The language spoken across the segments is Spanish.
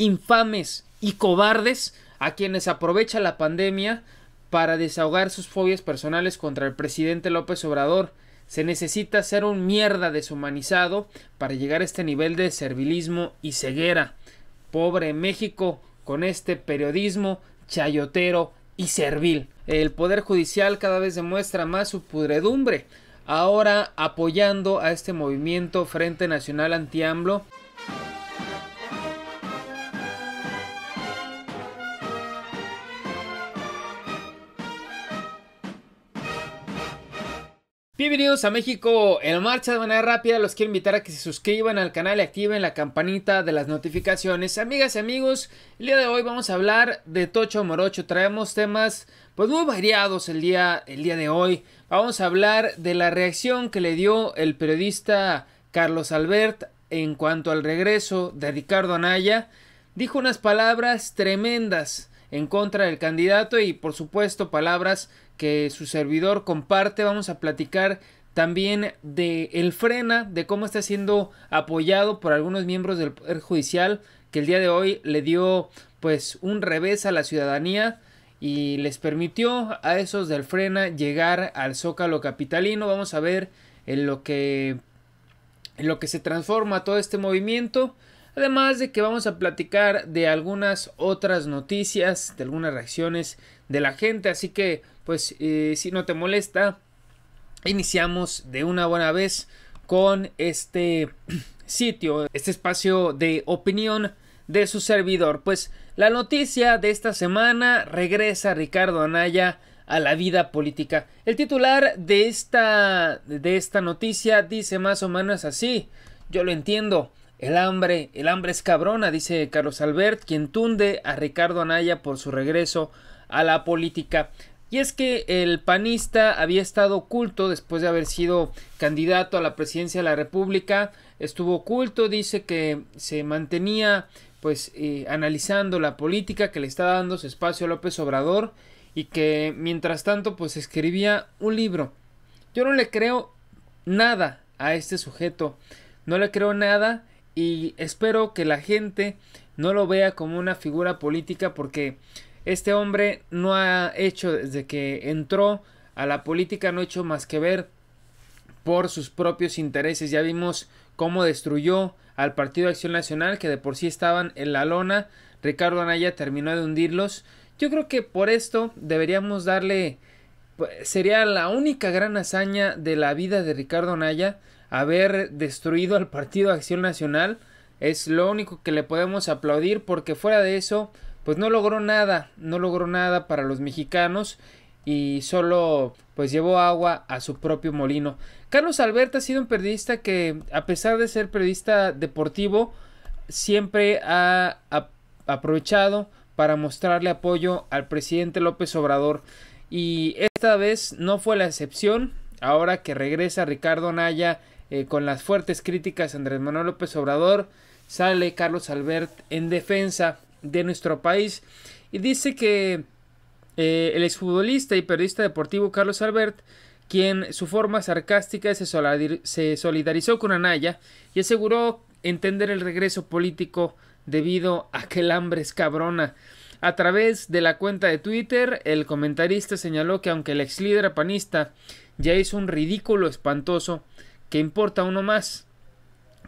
infames y cobardes a quienes aprovecha la pandemia para desahogar sus fobias personales contra el presidente López Obrador. Se necesita ser un mierda deshumanizado para llegar a este nivel de servilismo y ceguera. Pobre México con este periodismo chayotero y servil. El Poder Judicial cada vez demuestra más su pudredumbre, ahora apoyando a este movimiento Frente Nacional Anti-AMLO. Bienvenidos a México en marcha de manera rápida. Los quiero invitar a que se suscriban al canal y activen la campanita de las notificaciones. Amigas y amigos, el día de hoy vamos a hablar de Tocho Morocho. Traemos temas pues muy variados el día, el día de hoy. Vamos a hablar de la reacción que le dio el periodista Carlos Albert en cuanto al regreso de Ricardo Anaya. Dijo unas palabras tremendas en contra del candidato y por supuesto palabras que su servidor comparte. Vamos a platicar también de el frena, de cómo está siendo apoyado por algunos miembros del Poder Judicial, que el día de hoy le dio pues un revés a la ciudadanía y les permitió a esos del frena llegar al Zócalo Capitalino. Vamos a ver en lo que, en lo que se transforma todo este movimiento. Además de que vamos a platicar de algunas otras noticias, de algunas reacciones de la gente. Así que, pues, eh, si no te molesta, iniciamos de una buena vez con este sitio, este espacio de opinión de su servidor. Pues la noticia de esta semana regresa Ricardo Anaya a la vida política. El titular de esta, de esta noticia dice más o menos así. Yo lo entiendo. El hambre, el hambre es cabrona, dice Carlos Albert, quien tunde a Ricardo Anaya por su regreso a la política. Y es que el panista había estado oculto después de haber sido candidato a la presidencia de la República. Estuvo oculto, dice que se mantenía pues eh, analizando la política que le está dando su espacio a López Obrador y que mientras tanto pues escribía un libro. Yo no le creo nada a este sujeto, no le creo nada y espero que la gente no lo vea como una figura política porque este hombre no ha hecho desde que entró a la política no ha hecho más que ver por sus propios intereses. Ya vimos cómo destruyó al Partido de Acción Nacional que de por sí estaban en la lona. Ricardo Anaya terminó de hundirlos. Yo creo que por esto deberíamos darle pues, sería la única gran hazaña de la vida de Ricardo Anaya haber destruido al Partido Acción Nacional es lo único que le podemos aplaudir porque fuera de eso pues no logró nada, no logró nada para los mexicanos y solo pues llevó agua a su propio molino. Carlos Alberta ha sido un periodista que a pesar de ser periodista deportivo siempre ha aprovechado para mostrarle apoyo al presidente López Obrador y esta vez no fue la excepción. Ahora que regresa Ricardo Naya eh, con las fuertes críticas Andrés Manuel López Obrador, sale Carlos Albert en defensa de nuestro país y dice que eh, el exfutbolista y periodista deportivo Carlos Albert, quien su forma sarcástica se solidarizó con Anaya y aseguró entender el regreso político debido a que el hambre es cabrona. A través de la cuenta de Twitter, el comentarista señaló que aunque el ex líder panista ya hizo un ridículo espantoso que importa uno más,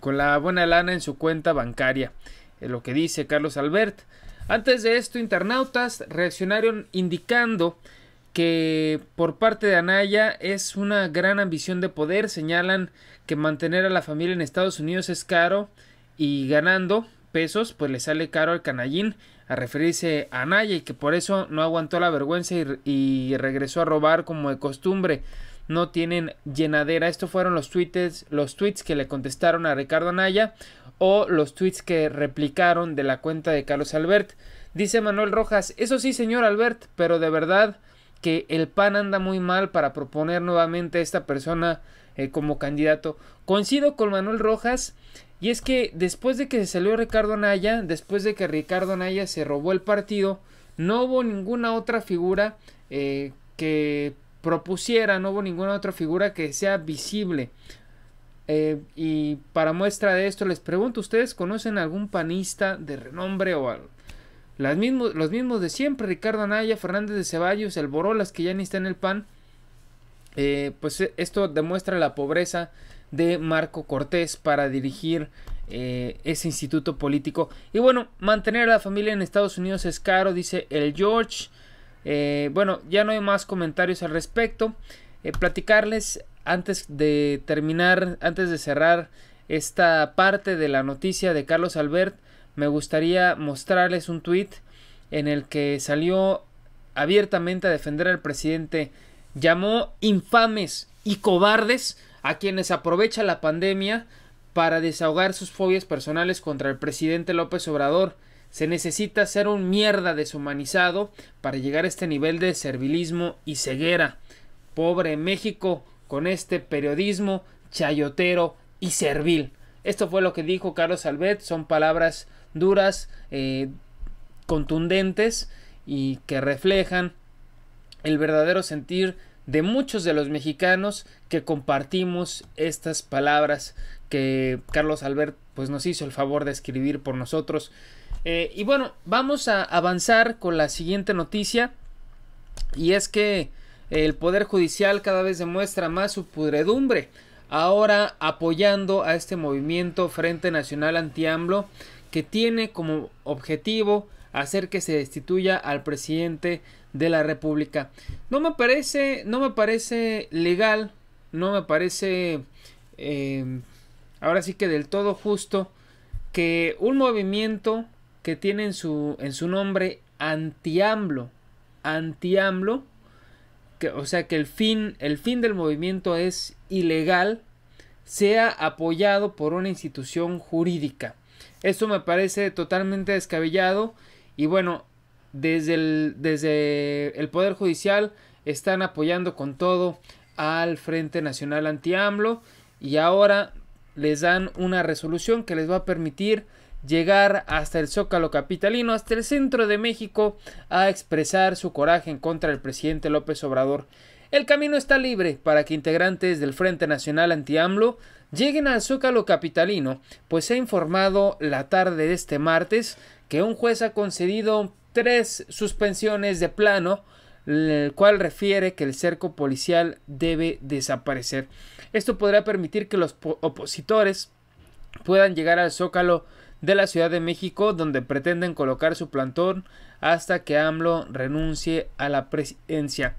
con la buena lana en su cuenta bancaria, es lo que dice Carlos Albert. Antes de esto, internautas reaccionaron indicando que por parte de Anaya es una gran ambición de poder, señalan que mantener a la familia en Estados Unidos es caro y ganando pesos pues le sale caro al canallín a referirse a Anaya y que por eso no aguantó la vergüenza y, regresó a robar como de costumbre no tienen llenadera. Estos fueron los tweets, los tweets que le contestaron a Ricardo Anaya o los tweets que replicaron de la cuenta de Carlos Albert. Dice Manuel Rojas, eso sí señor Albert, pero de verdad que el PAN anda muy mal para proponer nuevamente a esta persona eh, como candidato. Coincido con Manuel Rojas y es que después de que se salió Ricardo Anaya, después de que Ricardo Anaya se robó el partido, no hubo ninguna otra figura eh, que propusiera, no hubo ninguna otra figura que sea visible. Eh, y para muestra de esto les pregunto, ¿ustedes conocen algún panista de renombre o mismos, los mismos de siempre, Ricardo Anaya, Fernández de Ceballos, el Borolas que ya ni está en el PAN. Eh, pues eh, esto demuestra la pobreza de Marco Cortés para dirigir ese instituto político. Y bueno, mantener a la familia en Estados Unidos es caro, dice el George. Eh, bueno, ya no hay más comentarios al respecto. Eh, platicarles antes de terminar, antes de cerrar esta parte de la noticia de Carlos Albert, me gustaría mostrarles un tuit en el que salió abiertamente a defender al presidente. Llamó infames y cobardes a quienes aprovecha la pandemia para desahogar sus fobias personales contra el presidente López Obrador. Se necesita ser un mierda deshumanizado para llegar a este nivel de servilismo y ceguera. Pobre México con este periodismo chayotero y servil. Esto fue lo que dijo Carlos Albert Son palabras duras, eh, contundentes y que reflejan el verdadero sentir de muchos de los mexicanos que compartimos estas palabras que Carlos Albert pues nos hizo el favor de escribir por nosotros. Eh, y bueno, vamos a avanzar con la siguiente noticia. Y es que el Poder Judicial cada vez demuestra más su pudredumbre. Ahora apoyando a este movimiento Frente Nacional anti que tiene como objetivo hacer que se destituya al presidente de la República. No me parece, no me parece legal, no me parece eh, ahora sí que del todo justo que un movimiento que tiene en su, en su nombre anti-AMLO. anti o sea que el fin, el fin del movimiento es ilegal, sea apoyado por una institución jurídica. Esto me parece totalmente descabellado y bueno, desde el, desde el Poder Judicial están apoyando con todo al Frente Nacional anti y ahora les dan una resolución que les va a permitir llegar hasta el Zócalo Capitalino, hasta el centro de México, a expresar su coraje en contra del presidente López Obrador. El camino está libre para que integrantes del Frente Nacional Anti-AMLO lleguen al Zócalo Capitalino, pues se ha informado la tarde de este martes que un juez ha concedido tres suspensiones de plano, el cual refiere que el cerco policial debe desaparecer. Esto podrá permitir que los opositores puedan llegar al Zócalo de la Ciudad de México, donde pretenden colocar su plantón hasta que AMLO renuncie a la presidencia.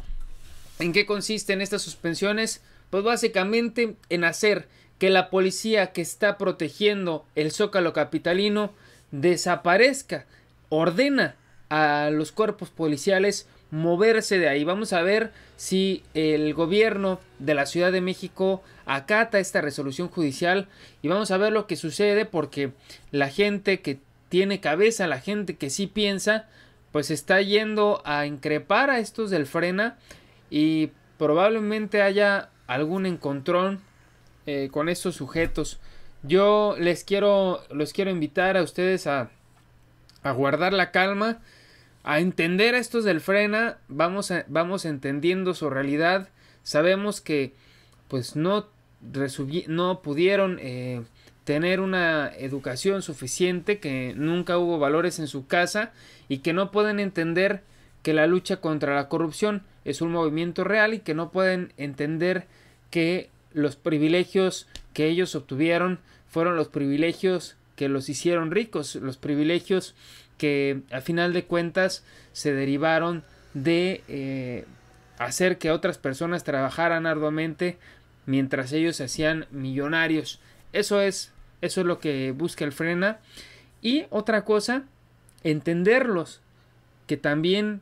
¿En qué consisten estas suspensiones? Pues básicamente en hacer que la policía que está protegiendo el zócalo capitalino desaparezca, ordena a los cuerpos policiales moverse de ahí. Vamos a ver si el gobierno de la Ciudad de México acata esta resolución judicial y vamos a ver lo que sucede porque la gente que tiene cabeza, la gente que sí piensa, pues está yendo a increpar a estos del frena y probablemente haya algún encontrón eh, con estos sujetos. Yo les quiero, los quiero invitar a ustedes a, a guardar la calma a entender a estos del frena, vamos, vamos entendiendo su realidad. Sabemos que pues no, no pudieron eh, tener una educación suficiente, que nunca hubo valores en su casa y que no pueden entender que la lucha contra la corrupción es un movimiento real y que no pueden entender que los privilegios que ellos obtuvieron fueron los privilegios que los hicieron ricos, los privilegios que al final de cuentas se derivaron de eh, hacer que otras personas trabajaran arduamente mientras ellos se hacían millonarios. Eso es, eso es lo que busca el frena. Y otra cosa, entenderlos, que también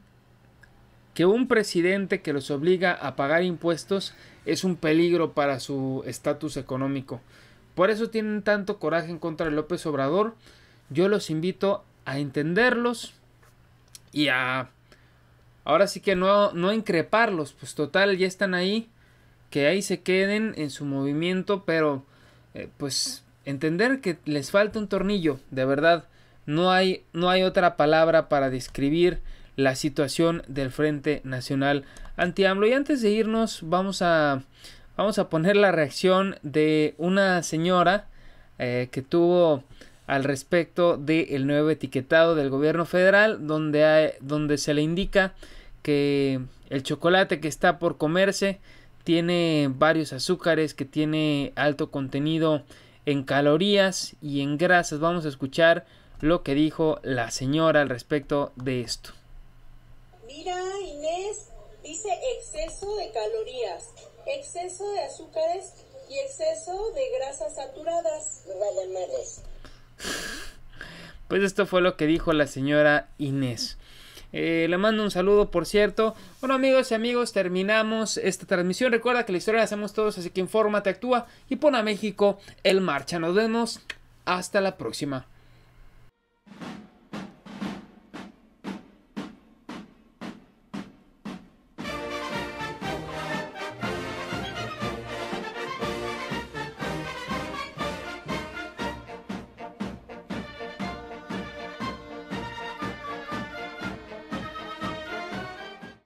que un presidente que los obliga a pagar impuestos es un peligro para su estatus económico. Por eso tienen tanto coraje en contra de López Obrador. Yo los invito a entenderlos y a... Ahora sí que no, no increparlos, pues total, ya están ahí, que ahí se queden en su movimiento, pero eh, pues entender que les falta un tornillo, de verdad, no hay, no hay otra palabra para describir la situación del Frente Nacional anti Y antes de irnos, vamos a Vamos a poner la reacción de una señora eh, que tuvo al respecto del nuevo etiquetado del gobierno federal donde, hay, donde se le indica que el chocolate que está por comerse tiene varios azúcares, que tiene alto contenido en calorías y en grasas. Vamos a escuchar lo que dijo la señora al respecto de esto. Mira, Inés, dice exceso de calorías exceso de azúcares y exceso de grasas saturadas. Pues esto fue lo que dijo la señora Inés. Eh, le mando un saludo, por cierto. Bueno, amigos y amigos, terminamos esta transmisión. Recuerda que la historia la hacemos todos, así que infórmate, actúa y pon a México el marcha. Nos vemos. Hasta la próxima.